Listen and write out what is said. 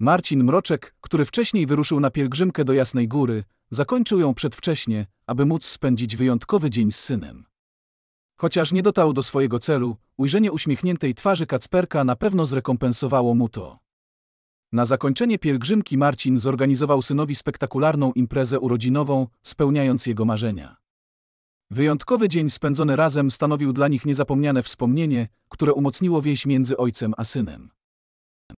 Marcin Mroczek, który wcześniej wyruszył na pielgrzymkę do Jasnej Góry, zakończył ją przedwcześnie, aby móc spędzić wyjątkowy dzień z synem. Chociaż nie dotarł do swojego celu, ujrzenie uśmiechniętej twarzy Kacperka na pewno zrekompensowało mu to. Na zakończenie pielgrzymki Marcin zorganizował synowi spektakularną imprezę urodzinową, spełniając jego marzenia. Wyjątkowy dzień spędzony razem stanowił dla nich niezapomniane wspomnienie, które umocniło więź między ojcem a synem.